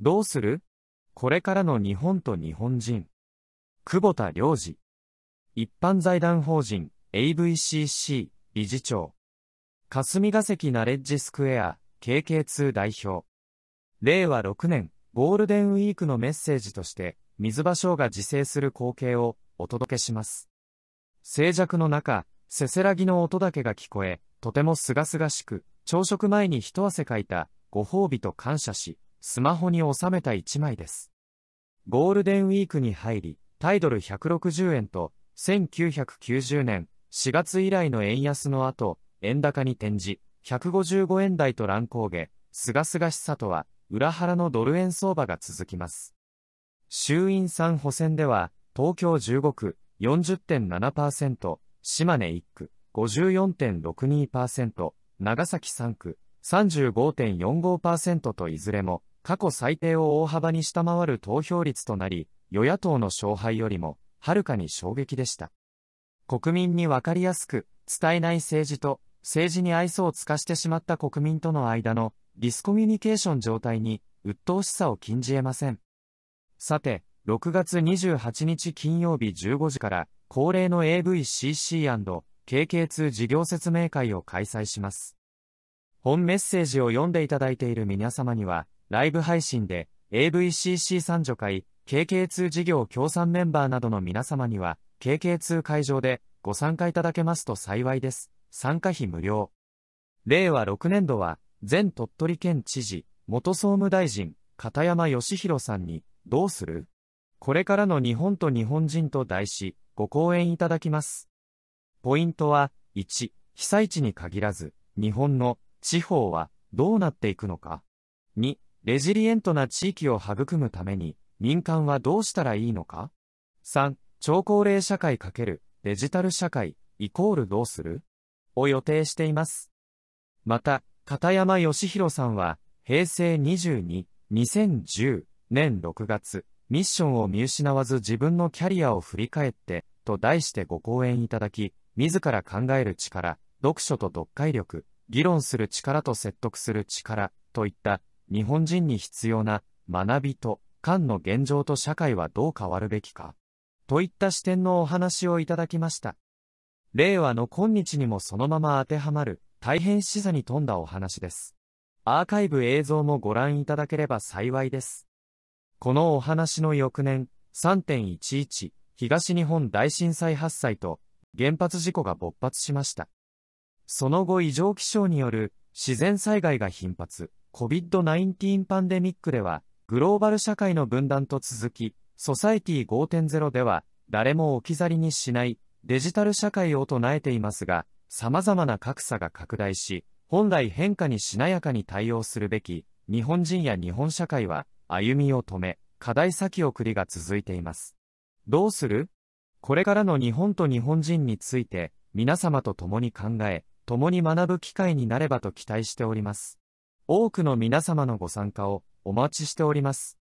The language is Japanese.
どうするこれからの日本と日本人。久保田良二。一般財団法人 AVCC 理事長。霞が関ナレッジスクエア KK2 代表。令和6年ゴールデンウィークのメッセージとして水場蕉が自生する光景をお届けします。静寂の中、せせらぎの音だけが聞こえ、とても清々しく、朝食前に一汗かいたご褒美と感謝し、スマホに収めた1枚です。ゴールデンウィークに入り、タイドル160円と、1990年4月以来の円安の後、円高に転じ、155円台と乱高下、すがすがしさとは、裏腹のドル円相場が続きます。衆院産補選では、東京15区40.7%、島根1区54.62%、長崎3区35.45%といずれも過去最低を大幅に下回る投票率となり、与野党の勝敗よりも、はるかに衝撃でした。国民にわかりやすく、伝えない政治と、政治に愛想を尽かしてしまった国民との間の、ディスコミュニケーション状態に、鬱陶しさを禁じ得ません。さて、6月28日金曜日15時から、恒例の AVCC&KK2 事業説明会を開催します。本メッセージを読んでいただいている皆様には、ライブ配信で AVCC 三助会、KK2 事業協賛メンバーなどの皆様には、KK2 会場でご参加いただけますと幸いです。参加費無料。令和6年度は、前鳥取県知事、元総務大臣、片山義弘さんに、どうするこれからの日本と日本人と題し、ご講演いただきます。ポイントは、1、被災地に限らず、日本の地方はどうなっていくのか。2、レジリエントな地域を育むために、民間はどうしたらいいのか ?3、超高齢社会×デジタル社会、イコールどうするを予定しています。また、片山義弘さんは、平成22、2010年6月、ミッションを見失わず自分のキャリアを振り返って、と題してご講演いただき、自ら考える力、読書と読解力、議論する力と説得する力、といった日本人に必要な学びと官の現状と社会はどう変わるべきか、といった視点のお話をいただきました。令和の今日にもそのまま当てはまる、大変視座に富んだお話です。アーカイブ映像もご覧いただければ幸いです。このお話の翌年、3.11東日本大震災発災と原発事故が勃発しました。その後異常気象による自然災害が頻発、COVID-19 パンデミックでは、グローバル社会の分断と続き、ソサエティ5.0では、誰も置き去りにしないデジタル社会を唱えていますが、様々な格差が拡大し、本来変化にしなやかに対応するべき、日本人や日本社会は、歩みを止め、課題先送りが続いています。どうするこれからの日本と日本人について、皆様と共に考え、共に学ぶ機会になればと期待しております。多くの皆様のご参加をお待ちしております。